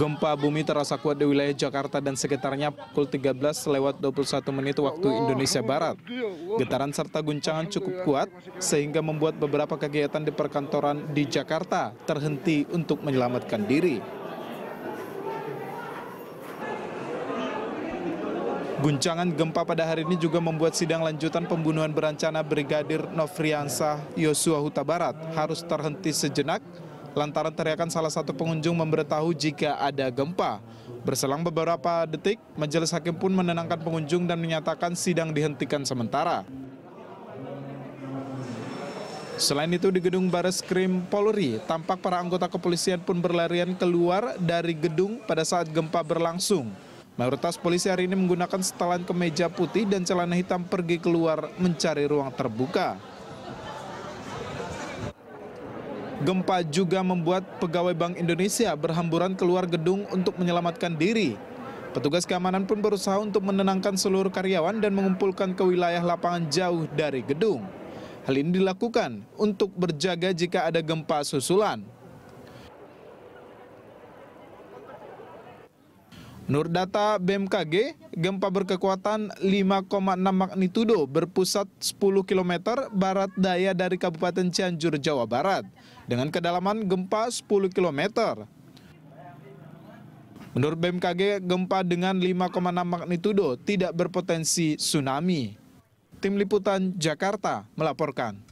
Gempa bumi terasa kuat di wilayah Jakarta dan sekitarnya pukul 13 lewat 21 menit waktu Indonesia Barat. Getaran serta guncangan cukup kuat sehingga membuat beberapa kegiatan di perkantoran di Jakarta terhenti untuk menyelamatkan diri. Guncangan gempa pada hari ini juga membuat sidang lanjutan pembunuhan berencana Brigadir Nofriansah Yosua Huta Barat harus terhenti sejenak lantaran teriakan salah satu pengunjung memberitahu jika ada gempa. Berselang beberapa detik, majelis hakim pun menenangkan pengunjung dan menyatakan sidang dihentikan sementara. Selain itu di gedung Baris Krim Polri, tampak para anggota kepolisian pun berlarian keluar dari gedung pada saat gempa berlangsung. Mayoritas polisi hari ini menggunakan setelan kemeja putih dan celana hitam pergi keluar mencari ruang terbuka. Gempa juga membuat pegawai Bank Indonesia berhamburan keluar gedung untuk menyelamatkan diri. Petugas keamanan pun berusaha untuk menenangkan seluruh karyawan dan mengumpulkan ke wilayah lapangan jauh dari gedung. Hal ini dilakukan untuk berjaga jika ada gempa susulan. Menurut data BMKG, gempa berkekuatan 5,6 magnitudo berpusat 10 km barat daya dari Kabupaten Cianjur, Jawa Barat, dengan kedalaman gempa 10 km. Menurut BMKG, gempa dengan 5,6 magnitudo tidak berpotensi tsunami. Tim Liputan Jakarta melaporkan.